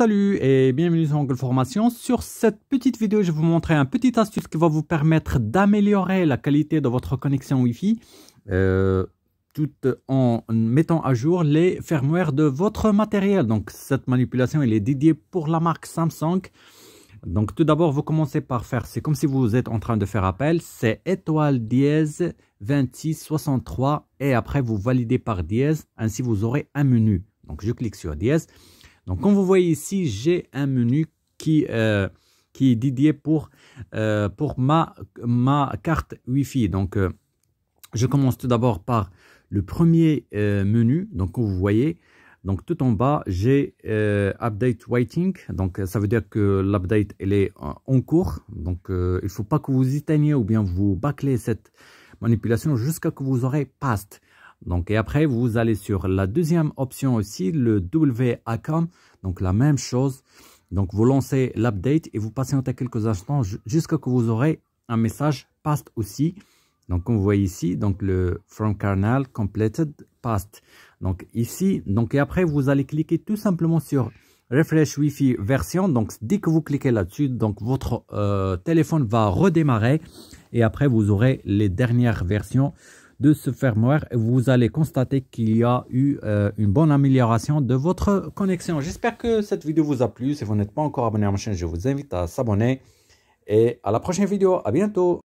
Salut et bienvenue sur Angle Formation. Sur cette petite vidéo, je vais vous montrer un petit astuce qui va vous permettre d'améliorer la qualité de votre connexion Wi-Fi euh, tout en mettant à jour les firmware de votre matériel. Donc cette manipulation, elle est dédiée pour la marque Samsung. Donc tout d'abord, vous commencez par faire, c'est comme si vous êtes en train de faire appel, c'est étoile dièse 2663 et après vous validez par dièse, ainsi vous aurez un menu. Donc je clique sur dièse. Donc, comme vous voyez ici, j'ai un menu qui, euh, qui est dédié pour, euh, pour ma, ma carte Wi-Fi. Donc, euh, je commence tout d'abord par le premier menu. Donc, comme vous voyez, donc tout en bas, j'ai Update Waiting. Donc, ça veut dire que l'update, elle est en cours. Donc, il ne faut pas que vous éteigniez ou bien vous bâclez cette manipulation jusqu'à ce que vous aurez passed. Donc, et après, vous allez sur la deuxième option aussi, le WACOM Donc, la même chose. Donc, vous lancez l'update et vous patientez quelques instants jusqu'à ce que vous aurez un message PAST aussi. Donc, on vous ici, donc le From Kernel Completed PAST. Donc, ici, donc, et après, vous allez cliquer tout simplement sur Refresh Wi-Fi version. Donc, dès que vous cliquez là-dessus, donc votre euh, téléphone va redémarrer et après, vous aurez les dernières versions de ce firmware et vous allez constater qu'il y a eu euh, une bonne amélioration de votre connexion. J'espère que cette vidéo vous a plu. Si vous n'êtes pas encore abonné à ma chaîne, je vous invite à s'abonner. Et à la prochaine vidéo. À bientôt.